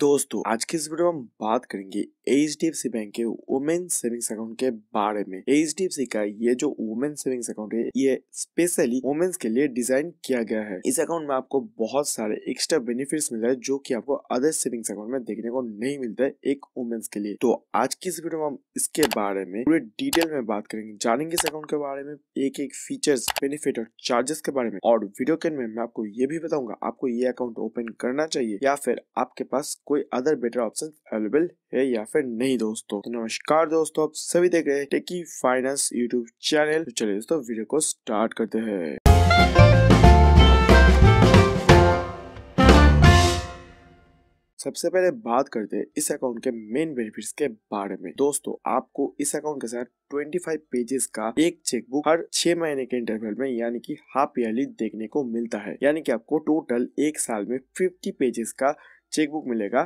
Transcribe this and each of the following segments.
दोस्तों आज के इस वीडियो में हम बात करेंगे H D F C bank के वुमेन सेविंग्स अकाउंट के बारे में एच डी एफ सी का ये जो वुमेन सेविंग्स अकाउंट है ये स्पेशली वुमेन्स के लिए डिजाइन किया गया है इस अकाउंट में आपको बहुत सारे एक्स्ट्रा बेनिफिट्स मिल रहे हैं जो कि आपको अदर सेविंग्स अकाउंट में देखने को नहीं मिलता है एक वुमेन्स के लिए तो आज की इस वीडियो में हम इसके बारे में पूरे डिटेल में बात करेंगे जानेंगे इस अकाउंट के बारे में एक एक फीचर्स बेनिफिट और चार्जेस के बारे में और वीडियो के में मैं आपको ये भी बताऊंगा आपको ये अकाउंट ओपन करना चाहिए या फिर आपके पास कोई अदर बेटर ऑप्शन अवेलेबल है या फिर नहीं दोस्तों तो नमस्कार दोस्तों आप सभी देख रहे हैं टेकी फाइनेंस यूट्यूब चैनल तो चलिए दोस्तों वीडियो को स्टार्ट करते हैं सबसे पहले बात करते हैं इस अकाउंट के मेन बेनिफिट्स के बारे में दोस्तों आपको इस अकाउंट के साथ 25 पेजेस का एक चेकबुक हर छह महीने के इंटरवल में यानी कि हाफ ईयरली देखने को मिलता है यानी कि आपको टोटल एक साल में 50 पेजेस का चेकबुक मिलेगा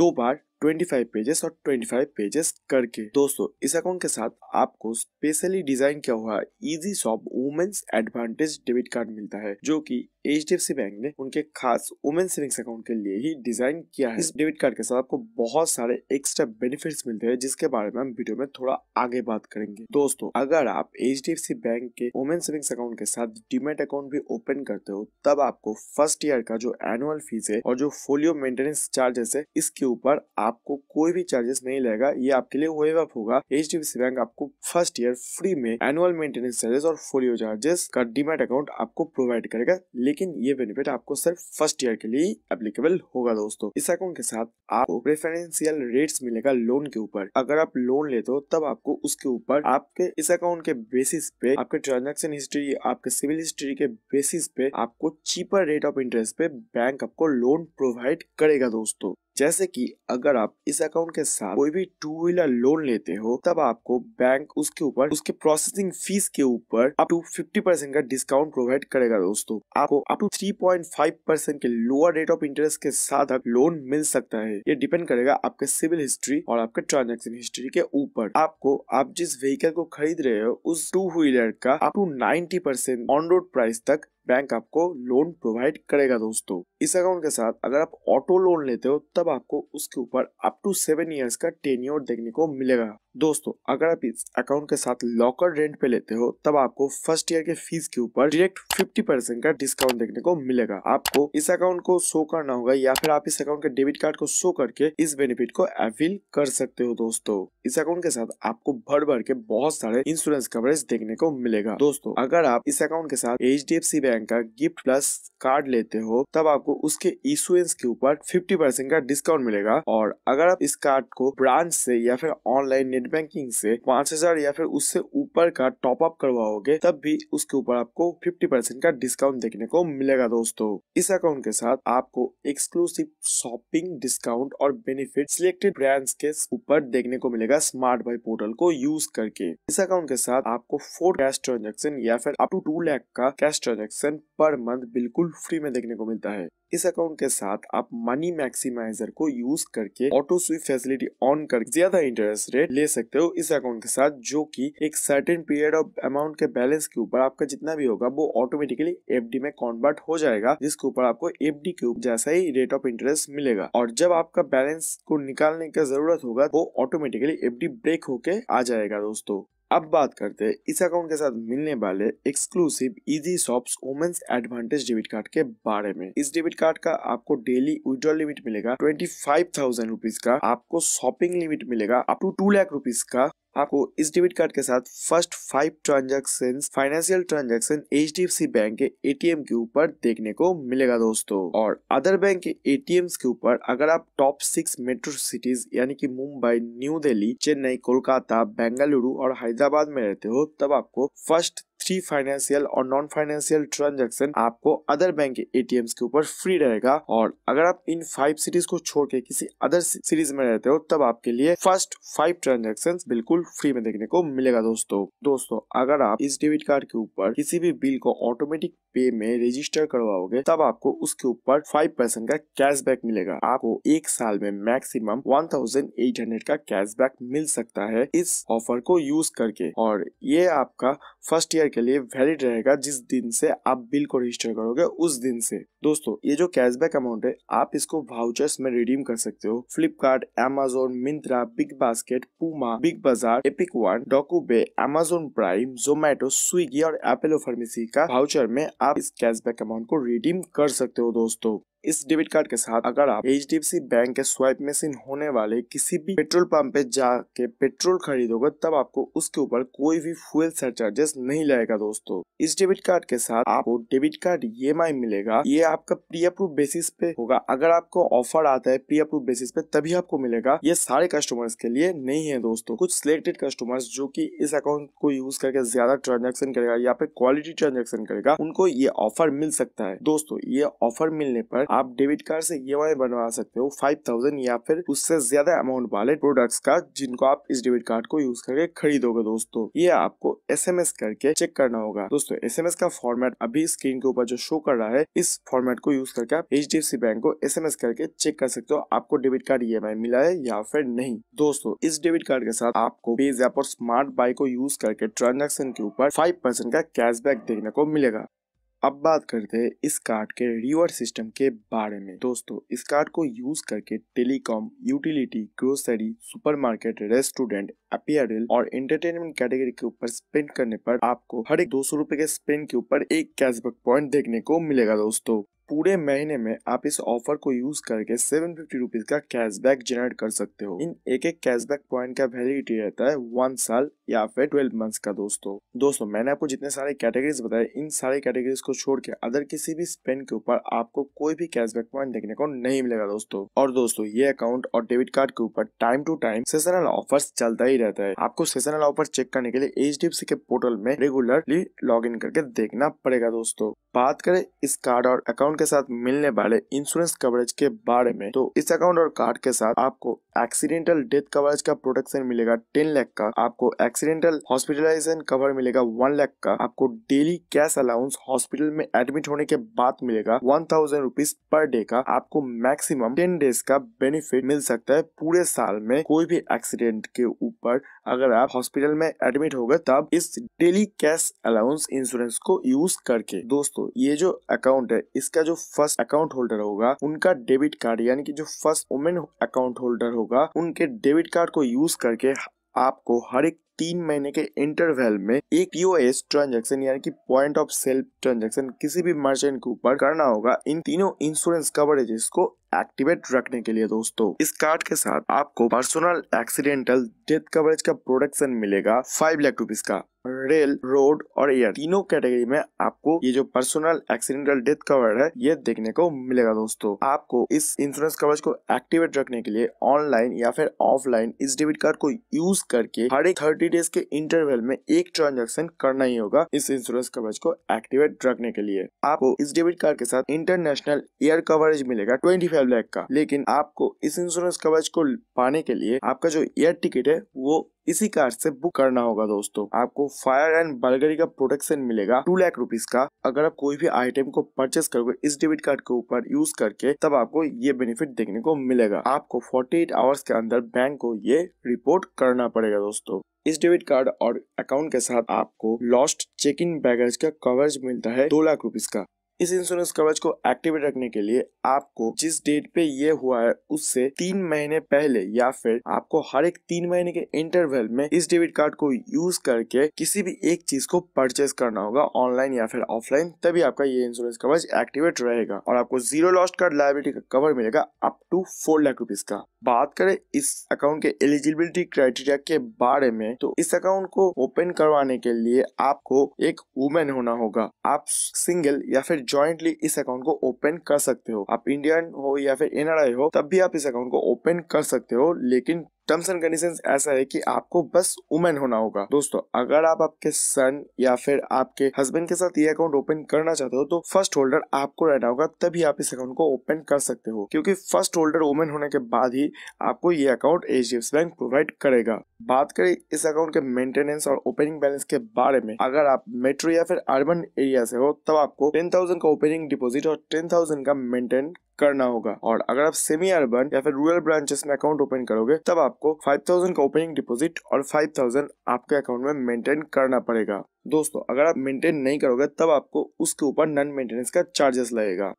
दो बार 25 पेजेस और 25 पेजेस करके दोस्तों इस अकाउंट के साथ आपको स्पेशली डिजाइन किया हुआ easy shop women's advantage debit card मिलता है जो कि एच बैंक ने उनके खास वुमेन सेविंग्स अकाउंट के लिए ही डिजाइन किया है इस डेबिट कार्ड के साथ आपको बहुत सारे एक्स्ट्रा बेनिफिट्स मिलते हैं जिसके बारे में हम वीडियो में थोड़ा आगे बात करेंगे दोस्तों अगर आप एच बैंक के वुमेन सेविंग्स अकाउंट के साथ डिमेट अकाउंट भी ओपन करते हो तब आपको फर्स्ट ईयर का जो एनुअल फीस है और जो फोलियो मेंटेनेंस चार्जेस है इसके ऊपर आप आपको कोई भी चार्जेस नहीं लगेगा ये आपके लिए वेव अप होगा एच बैंक आपको फर्स्ट ईयर फ्री में एनुअल मेंटेनेंस चार्जेस और फोलियो चार्जेस का डीमेट अकाउंट आपको प्रोवाइड करेगा लेकिन ये बेनिफिट आपको सिर्फ फर्स्ट ईयर के लिए एप्लीकेबल होगा दोस्तों इस अकाउंट के साथ आपको प्रेफरेंशियल रेट्स मिलेगा लोन के ऊपर अगर आप लोन लेते हो तब आपको उसके ऊपर आपके इस अकाउंट के बेसिस पे आपके ट्रांजेक्शन हिस्ट्री आपके सिविल हिस्ट्री के बेसिस पे आपको चीपर रेट ऑफ इंटरेस्ट पे बैंक आपको लोन प्रोवाइड करेगा दोस्तों जैसे कि अगर आप इस अकाउंट के साथ कोई भी टू व्हीलर लोन लेते हो तब आपको बैंक उसके ऊपर उसके प्रोसेसिंग फीस के ऊपर अप टू फिफ्टी परसेंट का डिस्काउंट प्रोवाइड करेगा दोस्तों आपको up to three point five percent के लोअर रेट ऑफ इंटरेस्ट के साथ लोन मिल सकता है ये डिपेंड करेगा आपके सिविल हिस्ट्री और आपके ट्रांजेक्शन हिस्ट्री के ऊपर आपको आप जिस व्हीकल को खरीद रहे हो उस टू व्हीलर का up to ninety percent on road price तक बैंक आपको लोन प्रोवाइड करेगा दोस्तों इस अकाउंट के साथ अगर आप ऑटो लोन लेते हो तब आपको उसके ऊपर अप टू सेवन ईयर्स का टेन्योर देखने को मिलेगा दोस्तों अगर आप इस अकाउंट के साथ लॉकर रेंट पे लेते हो तब आपको फर्स्ट ईयर के फीस के ऊपर डायरेक्ट 50 परसेंट का डिस्काउंट देखने को मिलेगा आपको इस अकाउंट को शो करना होगा या फिर आप इस अकाउंट के डेबिट कार्ड को शो करके इस बेनिफिट को अफील कर सकते हो दोस्तों इस अकाउंट के साथ आपको भर भर के बहुत सारे इंश्योरेंस कवरेज देखने को मिलेगा दोस्तों अगर आप इस अकाउंट के साथ एच बैंक का गिफ्ट प्लस कार्ड लेते हो तब आपको उसके इंश्योरेंस के ऊपर फिफ्टी का डिस्काउंट मिलेगा और अगर आप इस कार्ड को ब्रांच से या फिर ऑनलाइन नेट बैंकिंग से पांच हजार या फिर उससे ऊपर का टॉप अप करवाओगे तब भी उसके ऊपर आपको फिफ्टी परसेंट का डिस्काउंट देखने को मिलेगा दोस्तों इस अकाउंट के साथ आपको एक्सक्लूसिव शॉपिंग डिस्काउंट और बेनिफिट सिलेक्टेड ब्रांड्स के ऊपर देखने को मिलेगा स्मार्ट बाई पोर्टल को यूज करके इस अकाउंट के साथ आपको फोर कैश ट्रांजेक्शन या फिर अपू टू लैख का कैश ट्रांजेक्शन पर मंथ बिल्कुल फ्री में देखने को मिलता है इस अकाउंट के साथ आप मनी मैक्सिमाइजर को यूज करके ऑटो स्विप फैसिलिटी ऑन कर ज्यादा इंटरेस्ट रेट ले सकते हो इस अकाउंट के साथ जो कि एक सर्टेन पीरियड ऑफ अमाउंट के बैलेंस के ऊपर आपका जितना भी होगा वो ऑटोमेटिकली एफडी में कन्वर्ट हो जाएगा जिसके ऊपर आपको एफडी के जैसा ही रेट ऑफ इंटरेस्ट मिलेगा और जब आपका बैलेंस को निकालने का जरूरत होगा वो ऑटोमेटिकली एफ ब्रेक होके आ जाएगा दोस्तों अब बात करते हैं इस अकाउंट के साथ मिलने वाले exclusive easy shops women's advantage debit card के बारे में इस डेबिट कार्ड का आपको डेली विड्रॉल लिमिट मिलेगा ट्वेंटी फाइव थाउजेंड रुपीज का आपको शॉपिंग लिमिट मिलेगा up to two lakh rupees का आपको इस डेबिट कार्ड के साथ first five transaction financial transaction H bank के एटीएम के ऊपर देखने को मिलेगा दोस्तों और अदर बैंक के एटीएम के ऊपर अगर आप टॉप सिक्स मेट्रो सिटीज यानी कि मुंबई न्यू दिल्ली चेन्नई कोलकाता बेंगलुरु और हैदराबाद में रहते हो तब आपको फर्स्ट फ्री फाइनेंशियल और नॉन फाइनेंशियल ट्रांजेक्शन आपको अदर बैंक के एटीएम के ऊपर फ्री रहेगा और अगर आप इन फाइव सिटीज को छोड़ के किसी अदर सिटीज में रहते हो तब आपके लिए फर्स्ट फाइव ट्रांजेक्शन बिल्कुल फ्री में देखने को मिलेगा दोस्तों दोस्तों अगर आप इस डेबिट कार्ड के ऊपर किसी भी बिल को ऑटोमेटिक पे में रजिस्टर करवाओगे तब आपको उसके ऊपर फाइव परसेंट का कैशबैक मिलेगा आपको एक साल में maximum one thousand eight hundred का कैशबैक मिल सकता है इस ऑफर को यूज करके और ये आपका फर्स्ट ईयर के लिए वैलिड रहेगा जिस दिन से आप बिल को रजिस्टर करोगे उस दिन से दोस्तों ये जो कैशबैक अमाउंट है आप इसको वाउचर्स में रिडीम कर सकते हो Flipkart Amazon Myntra big basket Puma Big Bazaar epic one docubay Amazon prime Zomato Swiggy और एपेलो फार्मेसी का वाउचर में आप इस कैशबैक अमाउंट को रिडीम कर सकते हो दोस्तों इस डेबिट कार्ड के साथ अगर आप एच बैंक के स्वाइप मशीन होने वाले किसी भी पेट्रोल पंप पे जाके पेट्रोल खरीदोगे तब आपको उसके ऊपर कोई भी फ्यूल सरचार्जेस नहीं लगेगा दोस्तों इस डेबिट कार्ड के साथ आपको डेबिट कार्ड ई e मिलेगा ये आपका प्री अप्रूव बेसिस पे होगा अगर आपको ऑफर आता है प्री अप्रूव बेसिस पे तभी आपको मिलेगा ये सारे कस्टमर्स के लिए नहीं है दोस्तों कुछ सिलेक्टेड कस्टमर्स जो की इस अकाउंट को यूज करके ज्यादा ट्रांजेक्शन करेगा या फिर क्वालिटी ट्रांजेक्शन करेगा उनको ये ऑफर मिल सकता है दोस्तों ये ऑफर मिलने पर आप डेबिट कार्ड से ई e बनवा सकते हो फाइव थाउजेंड या फिर उससे ज्यादा अमाउंट वाले प्रोडक्ट्स का जिनको आप इस डेबिट कार्ड को यूज करके खरीदोगे दोस्तों ये आपको एस करके चेक करना होगा दोस्तों एस का फॉर्मेट अभी स्क्रीन के ऊपर जो शो कर रहा है इस फॉर्मेट को यूज करके आप एच बैंक को एस करके चेक कर सकते हो आपको डेबिट कार्ड ई e मिला है या फिर नहीं दोस्तों इस डेबिट कार्ड के साथ आपको पेज ऐप और स्मार्ट बाई को यूज करके ट्रांजेक्शन के ऊपर फाइव परसेंट का कैशबैक देखने को मिलेगा अब बात करते हैं इस कार्ड के रिवर सिस्टम के बारे में दोस्तों इस कार्ड को यूज करके telecom utility grocery supermarket restaurant apparel और एंटरटेनमेंट कैटेगरी के ऊपर स्पेंड करने पर आपको हर एक दो सौ रूपए के स्पेंड के ऊपर एक कैशबैक पॉइंट देखने को मिलेगा दोस्तों पूरे महीने में आप इस ऑफर को यूज करके सेवन फिफ्टी रुपीज का कैशबैक जनरेट कर सकते हो इन एक एक कैशबैक पॉइंट का वैलिडिटी रहता है वन साल या फिर ट्वेल्व मंथ्स का दोस्तों दोस्तों मैंने आपको जितने सारे कैटेगरीज बताए इन सारे कैटेगरीज को छोड़ के अदर किसी भी स्पेंड के ऊपर आपको कोई भी कैशबैक पॉइंट देखने को नहीं मिलेगा दोस्तों और दोस्तों ये अकाउंट और डेबिट कार्ड के ऊपर time to time seasonal offer चलता ही रहता है आपको सेशनल ऑफर चेक करने के लिए एच के पोर्टल में रेगुलरली लॉग करके देखना पड़ेगा दोस्तों बात करें इस कार्ड और अकाउंट के साथ मिलने वाले इंश्योरेंस कवरेज के बारे में तो इस अकाउंट और कार्ड के साथ आपको एक्सीडेंटल डेथ कवरेज का प्रोटेक्शन मिलेगा टेन लाख का आपको एक्सीडेंटल हॉस्पिटलाइजेशन कवर मिलेगा वन लाख का आपको डेली कैश अलाउंस हॉस्पिटल में एडमिट होने के बाद मिलेगा one thousand rupees per day का आपको मैक्सिमम टेन डेज का बेनिफिट मिल सकता है पूरे साल में कोई भी एक्सीडेंट के ऊपर अगर आप हॉस्पिटल में एडमिट हो गए तब इस डेली कैश अलाउंस इंश्योरेंस को यूज करके दोस्तों ये जो अकाउंट है इसका जो फर्स्ट अकाउंट होल्डर होगा उनका डेबिट कार्ड यानी कि जो फर्स्ट वुमेन अकाउंट होल्डर होगा उनके डेबिट कार्ड को यूज करके आपको हर एक तीन महीने के इंटरवल में एक एस ट्रांजेक्शन यानी कि पॉइंट ऑफ सेल ट्रांजेक्शन किसी भी मर्चेंट के ऊपर करना होगा इन तीनों इंश्योरेंस कवरेजेस को एक्टिवेट रखने के लिए दोस्तों इस कार्ड के साथ आपको पर्सनल एक्सीडेंटल डेथ कवरेज का प्रोडक्शन मिलेगा फाइव लाख रुपीज का रेल रोड और एयर तीनों कैटेगरी में आपको ये जो पर्सनल एक्सीडेंटल डेथ कवर है ये देखने को मिलेगा दोस्तों आपको इस इंश्योरेंस कवरेज को एक्टिवेट रखने के लिए ऑनलाइन या फिर ऑफलाइन इस डेबिट कार्ड को यूज करके हर एक थर्टी डेज के इंटरवल में एक ट्रांजेक्शन करना ही होगा इस इंश्योरेंस कवरेज को एक्टिवेट रखने के लिए आपको इस डेबिट कार्ड के साथ इंटरनेशनल एयर कवरेज मिलेगा ट्वेंटी फाइव स्काई ब्लैक का लेकिन आपको इस इंश्योरेंस कवरेज को पाने के लिए आपका जो एयर टिकट है वो इसी कार्ड से बुक करना होगा दोस्तों आपको फायर एंड बर्गरी का प्रोटेक्शन मिलेगा टू लाख रुपीज का अगर आप कोई भी आइटम को परचेस करोगे इस डेबिट कार्ड के ऊपर यूज करके तब आपको ये बेनिफिट देखने को मिलेगा आपको फोर्टी आवर्स के अंदर बैंक को ये रिपोर्ट करना पड़ेगा दोस्तों इस डेबिट कार्ड और अकाउंट के साथ आपको लॉस्ट चेक इन बैगेज का कवरेज मिलता है दो लाख रूपीज का इस इंश्योरेंस कवरेज को एक्टिवेट रखने के लिए आपको जिस डेट पे ये हुआ है उससे तीन महीने पहले या फिर आपको हर एक तीन महीने के इंटरवल में इस डेबिट कार्ड को यूज करके किसी भी एक चीज को परचेज करना होगा ऑनलाइन या फिर ऑफलाइन तभी आपका ये इंश्योरेंस कवरेज एक्टिवेट रहेगा और आपको जीरो लॉस्ट कार्ड लाइबिलिटी का कवर मिलेगा up to four lakh rupees का बात करें इस अकाउंट के एलिजिबिलिटी क्राइटेरिया के बारे में तो इस अकाउंट को ओपन करवाने के लिए आपको एक वुमेन होना होगा आप सिंगल या फिर ज्वाइंटली इस अकाउंट को ओपन कर सकते हो आप इंडियन हो या फिर एनआरआई हो तब भी आप इस अकाउंट को ओपन कर सकते हो लेकिन टर्म्स एंड कंडीशन ऐसा है कि आपको बस वुमेन होना होगा दोस्तों अगर आप आपके सन या फिर आपके हस्बैंड के साथ ये अकाउंट ओपन करना चाहते हो तो फर्स्ट होल्डर आपको रहना होगा तभी आप इस अकाउंट को ओपन कर सकते हो क्योंकि फर्स्ट होल्डर वुमेन होने के बाद ही आपको ये अकाउंट एच बैंक प्रोवाइड करेगा बात करें इस अकाउंट के मेंटेनेंस और ओपनिंग बैलेंस के बारे में अगर आप मेट्रो या फिर अर्बन एरिया से हो तब आपको टेन थाउजेंड का ओपनिंग डिपोजिट और टेन थाउजेंड का मेंटेन करना होगा और अगर आप सेमी अर्बन या फिर रूरल ब्रांचेस में अकाउंट ओपन करोगे तब आपको 5000 का ओपनिंग डिपॉजिट और 5000 आपके अकाउंट में मेंटेन करना पड़ेगा दोस्तों अगर आप मेंटेन नहीं करोगे तब आपको उसके ऊपर नॉन मेंटेनेंस का चार्जेस लगेगा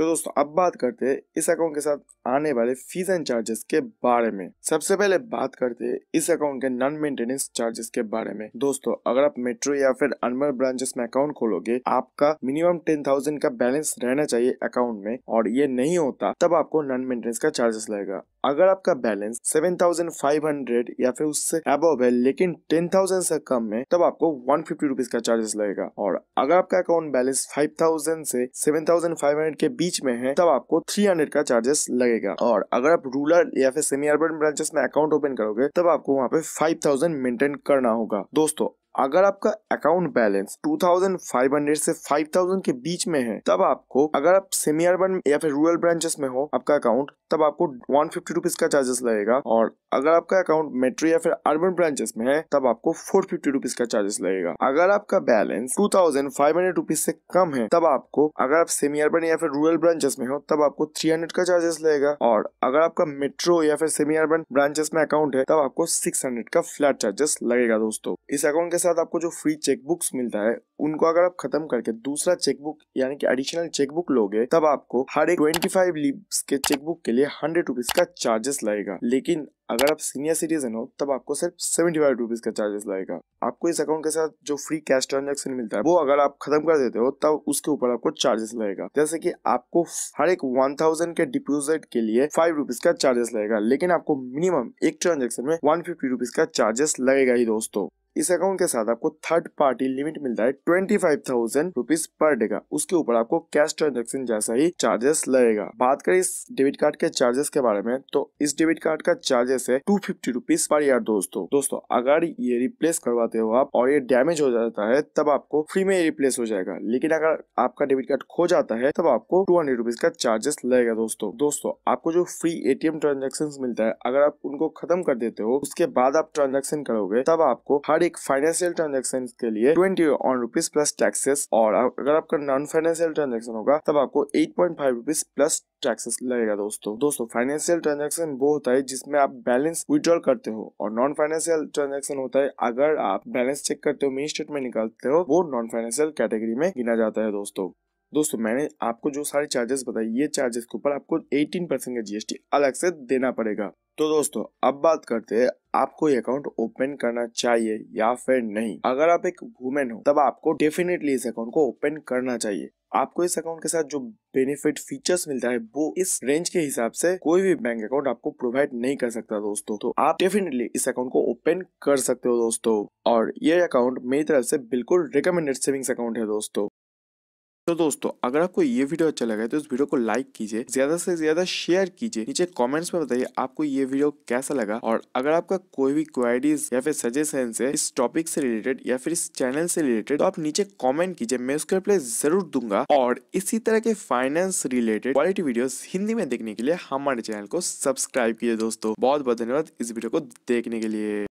तो दोस्तों अब बात करते हैं इस अकाउंट के साथ आने वाले फीस एंड चार्जेस के बारे में सबसे पहले बात करते हैं इस अकाउंट के नॉन मेंटेनेंस चार्जेस के बारे में दोस्तों अगर आप मेट्रो या फिर अनमर ब्रांचेस में अकाउंट खोलोगे आपका मिनिमम टेन थाउजेंड का बैलेंस रहना चाहिए अकाउंट में और ये नहीं होता तब आपको नॉन मेंटेनेंस का चार्जेस लगेगा अगर आपका बैलेंस 7,500 या फिर उससे अबव है लेकिन 10,000 से कम है तब आपको वन फिफ्टी का चार्जेस लगेगा और अगर आपका अकाउंट बैलेंस 5,000 से 7,500 के बीच में है तब आपको 300 का चार्जेस लगेगा और अगर आप रूरल या फिर सेमी अर्बन ब्रांचेस में अकाउंट ओपन करोगे तब आपको वहाँ पे 5,000 मेंटेन करना होगा दोस्तों अगर आपका अकाउंट बैलेंस 2500 से 5000 के बीच में है तब आपको अगर आप सेमी अर्बन या फिर रूरल ब्रांचेस में हो आपका अकाउंट तब आपको वन फिफ्टी रुपीज का चार्जेस लगेगा और अगर आपका अकाउंट मेट्रो या फिर अर्बन ब्रांचेस में है तब आपको फोर फिफ्टी रुपीज का चार्जेस लगेगा अगर आपका balance two thousand five hundred rupees से कम है तब आपको अगर आप सेमी अर्बन या फिर रूरल ब्रांचेस में हो तब आपको थ्री हंड्रेड का चार्जेस लगेगा और अगर आपका मेट्रो या फिर सेमी अर्बन ब्रांचेस में अकाउंट है तब आपको सिक्स हंड्रेड का फ्लैट चार्जेस लगेगा दोस्तों इस अकाउंट के साथ साथ आपको जो फ्री चेकबुक्स मिलता है उनको अगर आप खत्म करके दूसरा चेकबुक यानी कि एडिशनल चेकबुक लोगे तब आपको हर एक ट्वेंटी फाइव लीव्स के चेकबुक के लिए हंड्रेड रुपीज का चार्जेस लगेगा लेकिन अगर आप सीनियर सिटीजन हो तब आपको सिर्फ सेवेंटी फाइव रुपीज का चार्जेस लगेगा आपको इस अकाउंट के साथ जो फ्री कैश ट्रांजेक्शन मिलता है वो अगर आप खत्म कर देते हो तब उसके ऊपर आपको चार्जेस लगेगा जैसे कि आपको हर एक वन थाउजेंड के डिपोजिट के लिए फाइव रुपीज का चार्जेस लगेगा लेकिन आपको मिनिमम एक ट्रांजेक्शन में वन फिफ्टी रुपीज का चार्जेस लगेगा ही दोस्तों इस अकाउंट के साथ आपको थर्ड पार्टी लिमिट मिलता है twenty five thousand rupees per day का उसके ऊपर आपको कैश ट्रांजेक्शन जैसा ही चार्जेस लगेगा बात करें इस डेबिट कार्ड के चार्जेस के बारे में तो इस डेबिट कार्ड का चार्जेस है two fifty rupees per year दोस्तों दोस्तों अगर ये रिप्लेस करवाते हो आप और ये डैमेज हो जाता है तब आपको फ्री में रिप्लेस हो जाएगा लेकिन अगर आपका डेबिट कार्ड खो जाता है तब आपको टू हंड्रेड रुपीज का चार्जेस लगेगा दोस्तों दोस्तों आपको जो फ्री एटीएम ट्रांजेक्शन मिलता है अगर आप उनको खत्म कर देते हो उसके बाद आप ट्रांजेक्शन करोगे तब आपको हर हर एक फाइनेंशियल ट्रांजेक्शन के लिए twenty one rupees plus taxes और अगर आपका नॉन फाइनेंशियल ट्रांजेक्शन होगा तब आपको eight point five rupees plus taxes लगेगा दोस्तों दोस्तों फाइनेंशियल ट्रांजेक्शन वो होता है जिसमें आप बैलेंस विड्रॉल करते हो और नॉन फाइनेंशियल ट्रांजेक्शन होता है अगर आप बैलेंस चेक करते हो मिनी स्टेटमेंट निकालते हो वो नॉन फाइनेंशियल कैटेगरी में गिना जाता है दोस्तों दोस्तों मैंने आपको जो सारे चार्जेस बताए ये चार्जेस के ऊपर आपको 18 परसेंट का जीएसटी अलग से देना पड़ेगा तो दोस्तों अब बात करते हैं आपको ये अकाउंट ओपन करना चाहिए या फिर नहीं अगर आप एक वुमेन हो तब आपको डेफिनेटली इस अकाउंट को ओपन करना चाहिए आपको इस अकाउंट के साथ जो बेनिफिट फीचर्स मिलता है वो इस रेंज के हिसाब से कोई भी बैंक अकाउंट आपको प्रोवाइड नहीं कर सकता दोस्तों तो आप डेफिनेटली इस अकाउंट को ओपन कर सकते हो दोस्तों और ये अकाउंट मेरी तरफ से बिल्कुल रिकमेंडेड सेविंग्स अकाउंट है दोस्तों तो दोस्तों अगर आपको ये वीडियो अच्छा लगा है तो इस वीडियो को लाइक कीजिए ज्यादा से ज्यादा शेयर कीजिए नीचे कमेंट्स में बताइए आपको ये वीडियो कैसा लगा और अगर आपका कोई भी क्वेरीज या फिर सजेशन है इस टॉपिक से रिलेटेड या फिर इस चैनल से रिलेटेड तो आप नीचे कॉमेंट कीजिए मैं उसके रिप्लाई जरूर दूंगा और इसी तरह के finance related quality video Hindi में देखने के लिए हमारे चैनल को सब्सक्राइब कीजिए दोस्तों बहुत बहुत धन्यवाद इस वीडियो को देखने के लिए